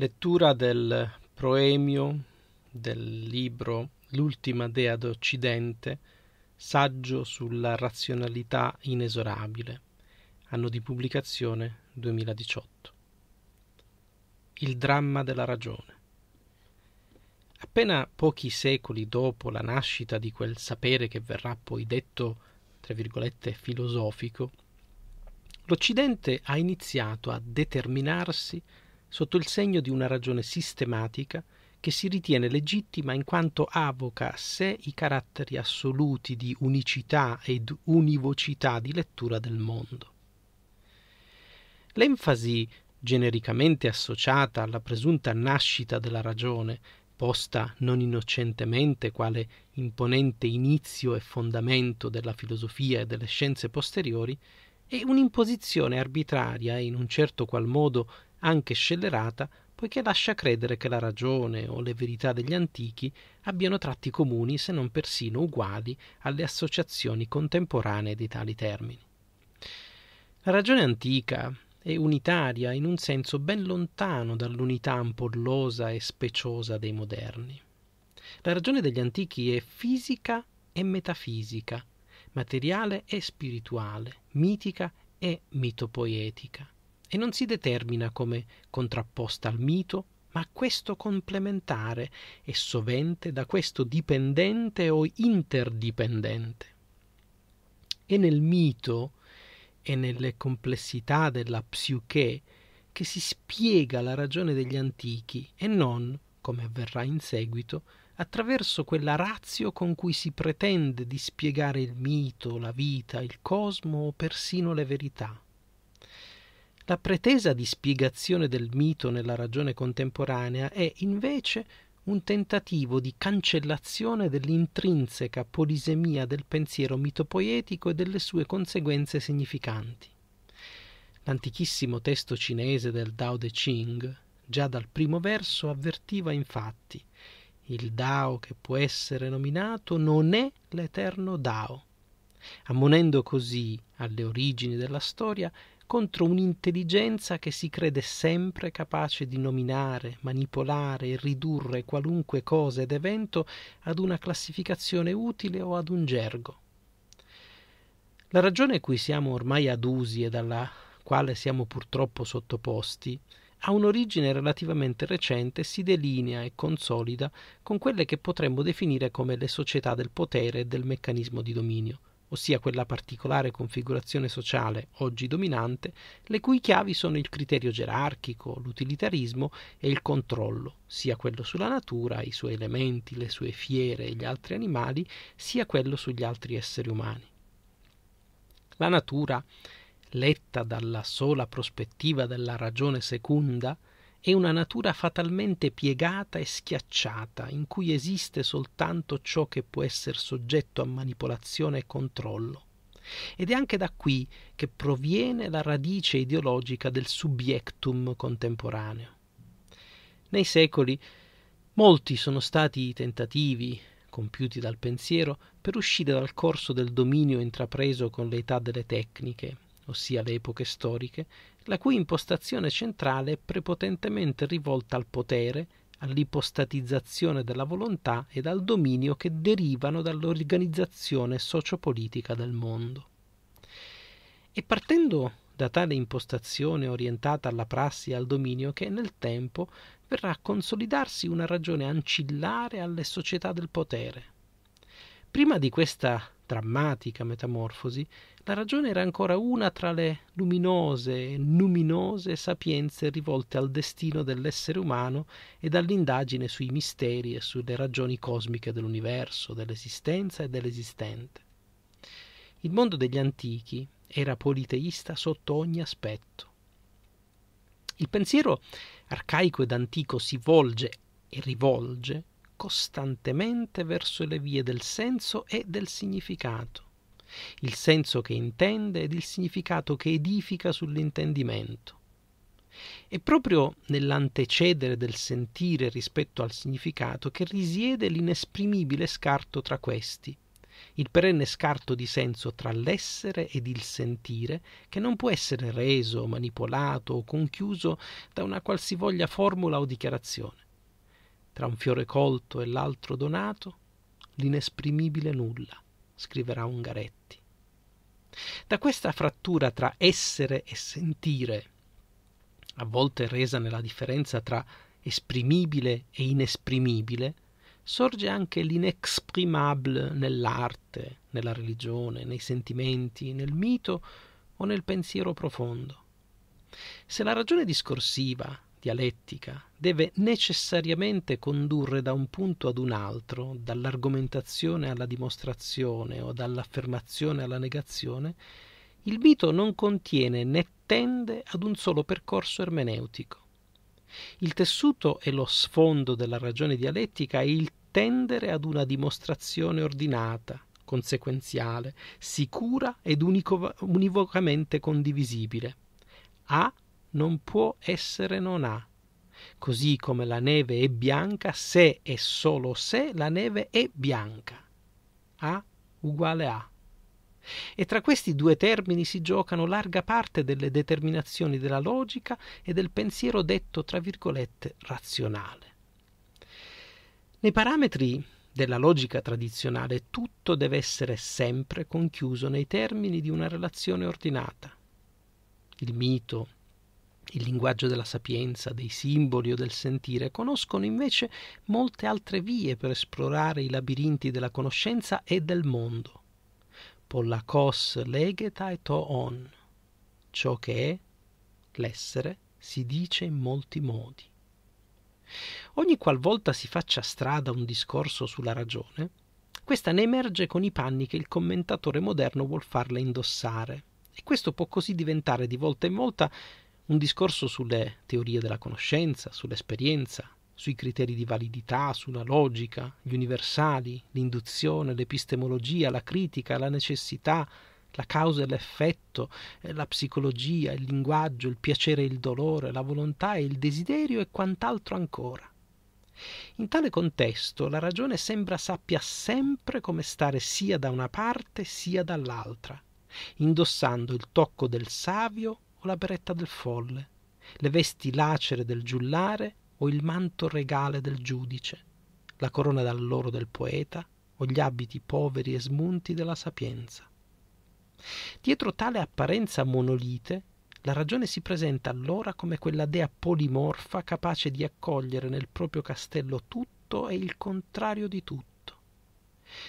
Lettura del proemio del libro L'ultima dea d'Occidente, saggio sulla razionalità inesorabile, anno di pubblicazione 2018. Il dramma della ragione. Appena pochi secoli dopo la nascita di quel sapere che verrà poi detto, tra virgolette, filosofico, l'Occidente ha iniziato a determinarsi sotto il segno di una ragione sistematica che si ritiene legittima in quanto avoca a sé i caratteri assoluti di unicità ed univocità di lettura del mondo. L'enfasi genericamente associata alla presunta nascita della ragione, posta non innocentemente quale imponente inizio e fondamento della filosofia e delle scienze posteriori, è un'imposizione arbitraria e in un certo qual modo anche scellerata, poiché lascia credere che la ragione o le verità degli antichi abbiano tratti comuni se non persino uguali alle associazioni contemporanee di tali termini. La ragione antica è unitaria in un senso ben lontano dall'unità ampollosa e speciosa dei moderni. La ragione degli antichi è fisica e metafisica, materiale e spirituale, mitica e mitopoetica e non si determina come contrapposta al mito, ma a questo complementare e sovente da questo dipendente o interdipendente. È nel mito e nelle complessità della psiche che si spiega la ragione degli antichi e non, come avverrà in seguito, attraverso quella razio con cui si pretende di spiegare il mito, la vita, il cosmo o persino le verità. La pretesa di spiegazione del mito nella ragione contemporanea è invece un tentativo di cancellazione dell'intrinseca polisemia del pensiero mitopoietico e delle sue conseguenze significanti. L'antichissimo testo cinese del Tao Te Ching, già dal primo verso, avvertiva infatti il Dao che può essere nominato non è l'eterno Dao, ammonendo così alle origini della storia contro un'intelligenza che si crede sempre capace di nominare, manipolare e ridurre qualunque cosa ed evento ad una classificazione utile o ad un gergo. La ragione cui siamo ormai adusi e dalla quale siamo purtroppo sottoposti ha un'origine relativamente recente e si delinea e consolida con quelle che potremmo definire come le società del potere e del meccanismo di dominio ossia quella particolare configurazione sociale oggi dominante, le cui chiavi sono il criterio gerarchico, l'utilitarismo e il controllo, sia quello sulla natura, i suoi elementi, le sue fiere e gli altri animali, sia quello sugli altri esseri umani. La natura, letta dalla sola prospettiva della ragione secunda, è una natura fatalmente piegata e schiacciata, in cui esiste soltanto ciò che può essere soggetto a manipolazione e controllo. Ed è anche da qui che proviene la radice ideologica del subjectum contemporaneo. Nei secoli molti sono stati i tentativi, compiuti dal pensiero, per uscire dal corso del dominio intrapreso con l'età delle tecniche, ossia le epoche storiche, la cui impostazione centrale è prepotentemente rivolta al potere, all'ipostatizzazione della volontà ed al dominio che derivano dall'organizzazione sociopolitica del mondo. E partendo da tale impostazione orientata alla prassi e al dominio che nel tempo verrà a consolidarsi una ragione ancillare alle società del potere. Prima di questa drammatica metamorfosi, la ragione era ancora una tra le luminose e numinose sapienze rivolte al destino dell'essere umano e all'indagine sui misteri e sulle ragioni cosmiche dell'universo, dell'esistenza e dell'esistente. Il mondo degli antichi era politeista sotto ogni aspetto. Il pensiero arcaico ed antico si volge e rivolge costantemente verso le vie del senso e del significato, il senso che intende ed il significato che edifica sull'intendimento. È proprio nell'antecedere del sentire rispetto al significato che risiede l'inesprimibile scarto tra questi, il perenne scarto di senso tra l'essere ed il sentire, che non può essere reso, manipolato o conchiuso da una qualsivoglia formula o dichiarazione tra un fiore colto e l'altro donato, l'inesprimibile nulla, scriverà Ungaretti. Da questa frattura tra essere e sentire, a volte resa nella differenza tra esprimibile e inesprimibile, sorge anche l'inexprimable nell'arte, nella religione, nei sentimenti, nel mito o nel pensiero profondo. Se la ragione discorsiva, dialettica deve necessariamente condurre da un punto ad un altro, dall'argomentazione alla dimostrazione o dall'affermazione alla negazione, il mito non contiene né tende ad un solo percorso ermeneutico. Il tessuto e lo sfondo della ragione dialettica è il tendere ad una dimostrazione ordinata, conseguenziale, sicura ed unico- univocamente condivisibile. A non può essere non ha. Così come la neve è bianca se e solo se la neve è bianca. A uguale a. E tra questi due termini si giocano larga parte delle determinazioni della logica e del pensiero detto tra virgolette razionale. Nei parametri della logica tradizionale tutto deve essere sempre conchiuso nei termini di una relazione ordinata. Il mito, il linguaggio della sapienza, dei simboli o del sentire, conoscono invece molte altre vie per esplorare i labirinti della conoscenza e del mondo. Pollakos legeta e to on. Ciò che è, l'essere, si dice in molti modi. Ogni qualvolta si faccia strada un discorso sulla ragione, questa ne emerge con i panni che il commentatore moderno vuol farle indossare, e questo può così diventare di volta in volta un discorso sulle teorie della conoscenza, sull'esperienza, sui criteri di validità, sulla logica, gli universali, l'induzione, l'epistemologia, la critica, la necessità, la causa e l'effetto, eh, la psicologia, il linguaggio, il piacere e il dolore, la volontà e il desiderio e quant'altro ancora. In tale contesto la ragione sembra sappia sempre come stare sia da una parte sia dall'altra, indossando il tocco del savio o la berretta del folle, le vesti lacere del giullare o il manto regale del giudice, la corona d'alloro del poeta o gli abiti poveri e smunti della sapienza. Dietro tale apparenza monolite, la ragione si presenta allora come quella dea polimorfa capace di accogliere nel proprio castello tutto e il contrario di tutto.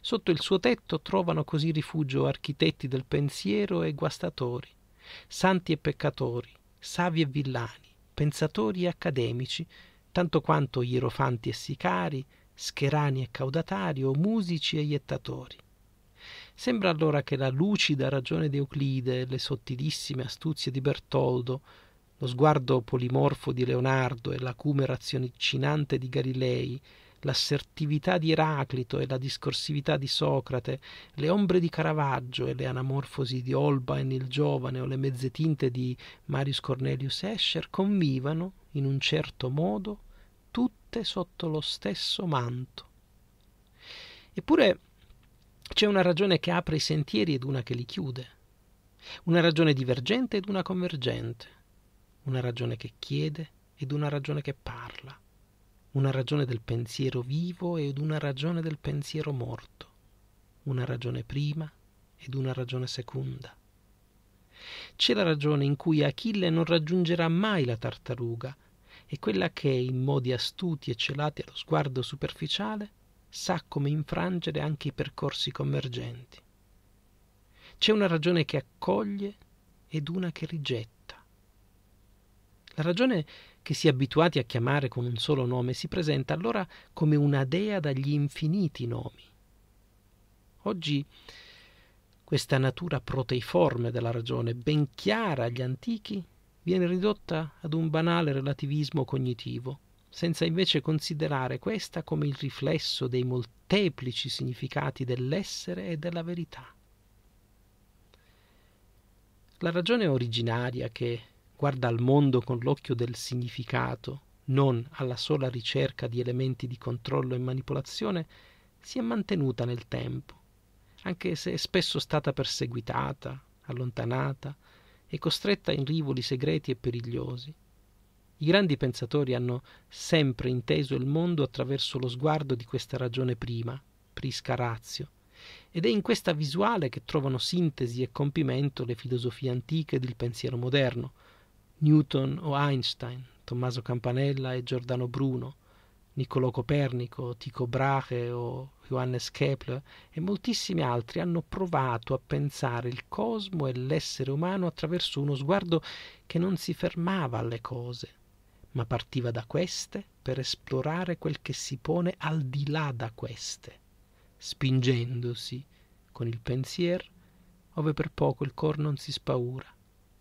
Sotto il suo tetto trovano così rifugio architetti del pensiero e guastatori, santi e peccatori, savi e villani, pensatori e accademici, tanto quanto ierofanti e sicari, scherani e caudatari o musici e iettatori. Sembra allora che la lucida ragione di Euclide, le sottilissime astuzie di Bertoldo, lo sguardo polimorfo di Leonardo e l'acume raziocinante di Galilei l'assertività di Eraclito e la discorsività di Socrate, le ombre di Caravaggio e le anamorfosi di Holbein il giovane o le mezze tinte di Marius Cornelius Escher convivano, in un certo modo, tutte sotto lo stesso manto. Eppure c'è una ragione che apre i sentieri ed una che li chiude, una ragione divergente ed una convergente, una ragione che chiede ed una ragione che parla una ragione del pensiero vivo ed una ragione del pensiero morto, una ragione prima ed una ragione seconda. C'è la ragione in cui Achille non raggiungerà mai la tartaruga, e quella che, in modi astuti e celati allo sguardo superficiale, sa come infrangere anche i percorsi convergenti. C'è una ragione che accoglie ed una che rigetta. La ragione che si è abituati a chiamare con un solo nome, si presenta allora come una dea dagli infiniti nomi. Oggi questa natura proteiforme della ragione, ben chiara agli antichi, viene ridotta ad un banale relativismo cognitivo, senza invece considerare questa come il riflesso dei molteplici significati dell'essere e della verità. La ragione originaria che guarda al mondo con l'occhio del significato, non alla sola ricerca di elementi di controllo e manipolazione, si è mantenuta nel tempo, anche se è spesso stata perseguitata, allontanata e costretta in rivoli segreti e perigliosi. I grandi pensatori hanno sempre inteso il mondo attraverso lo sguardo di questa ragione prima, prisca razio, ed è in questa visuale che trovano sintesi e compimento le filosofie antiche ed il pensiero moderno, Newton o Einstein, Tommaso Campanella e Giordano Bruno, Niccolò Copernico, Tycho Brahe o Johannes Kepler e moltissimi altri hanno provato a pensare il cosmo e l'essere umano attraverso uno sguardo che non si fermava alle cose, ma partiva da queste per esplorare quel che si pone al di là da queste, spingendosi con il pensiero ove per poco il cor non si spaura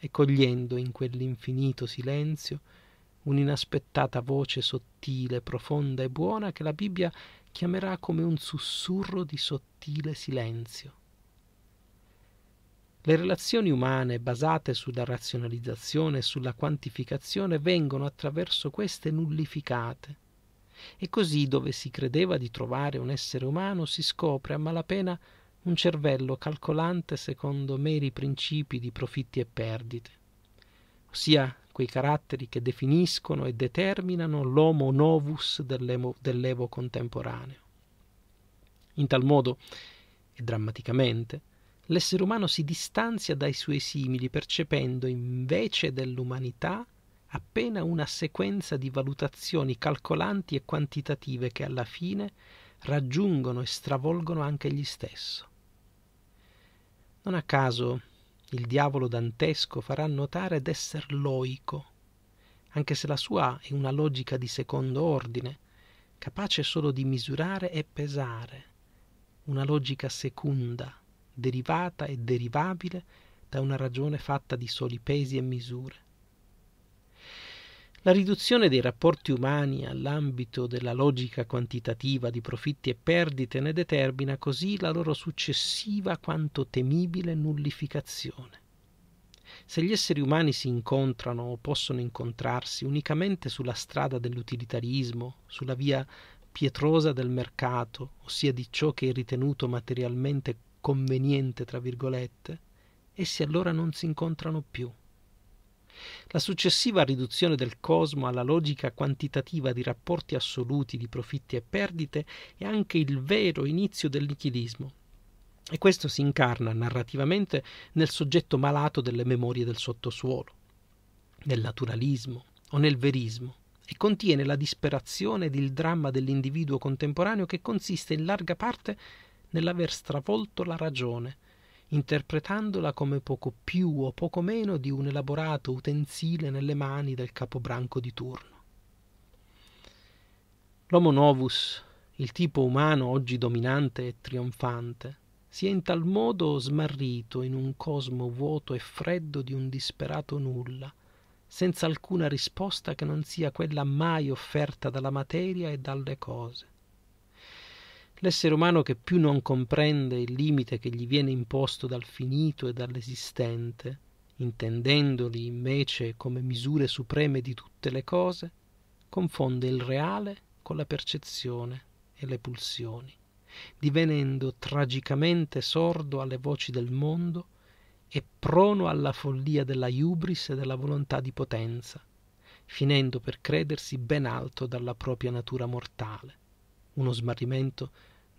e cogliendo in quell'infinito silenzio un'inaspettata voce sottile, profonda e buona che la Bibbia chiamerà come un sussurro di sottile silenzio. Le relazioni umane basate sulla razionalizzazione e sulla quantificazione vengono attraverso queste nullificate. E così dove si credeva di trovare un essere umano si scopre a malapena un cervello calcolante secondo meri principi di profitti e perdite, ossia quei caratteri che definiscono e determinano l'homo novus dell'evo, dell'evo contemporaneo. In tal modo, e drammaticamente, l'essere umano si distanzia dai suoi simili percependo invece dell'umanità appena una sequenza di valutazioni calcolanti e quantitative che alla fine raggiungono e stravolgono anche gli stesso. Non a caso il diavolo dantesco farà notare d'esser loico, anche se la sua è una logica di secondo ordine, capace solo di misurare e pesare, una logica secunda, derivata e derivabile da una ragione fatta di soli pesi e misure. La riduzione dei rapporti umani all'ambito della logica quantitativa di profitti e perdite ne determina così la loro successiva quanto temibile nullificazione. Se gli esseri umani si incontrano o possono incontrarsi unicamente sulla strada dell'utilitarismo, sulla via pietrosa del mercato, ossia di ciò che è ritenuto materialmente conveniente, tra virgolette, essi allora non si incontrano più la successiva riduzione del cosmo alla logica quantitativa di rapporti assoluti di profitti e perdite è anche il vero inizio del nichilismo. E questo si incarna narrativamente nel soggetto malato delle memorie del sottosuolo, nel naturalismo o nel verismo e contiene la disperazione ed il dramma dell'individuo contemporaneo che consiste in larga parte nell'aver stravolto la ragione interpretandola come poco più o poco meno di un elaborato utensile nelle mani del capobranco di turno. L'homo novus, il tipo umano oggi dominante e trionfante, si è in tal modo smarrito in un cosmo vuoto e freddo di un disperato nulla, senza alcuna risposta che non sia quella mai offerta dalla materia e dalle cose l'essere umano che più non comprende il limite che gli viene imposto dal finito e dall'esistente, intendendoli invece come misure supreme di tutte le cose, confonde il reale con la percezione e le pulsioni, divenendo tragicamente sordo alle voci del mondo e prono alla follia della iubris e della volontà di potenza, finendo per credersi ben alto dalla propria natura mortale, uno smarrimento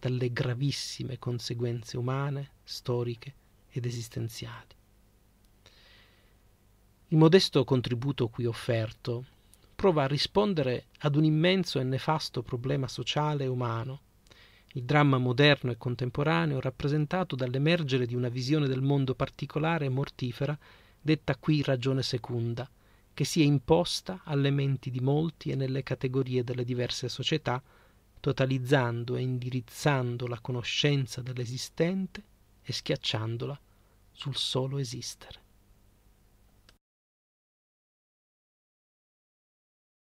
dalle gravissime conseguenze umane, storiche ed esistenziali. Il modesto contributo qui offerto prova a rispondere ad un immenso e nefasto problema sociale e umano, il dramma moderno e contemporaneo rappresentato dall'emergere di una visione del mondo particolare e mortifera, detta qui ragione seconda, che si è imposta alle menti di molti e nelle categorie delle diverse società, totalizzando e indirizzando la conoscenza dell'esistente e schiacciandola sul solo esistere.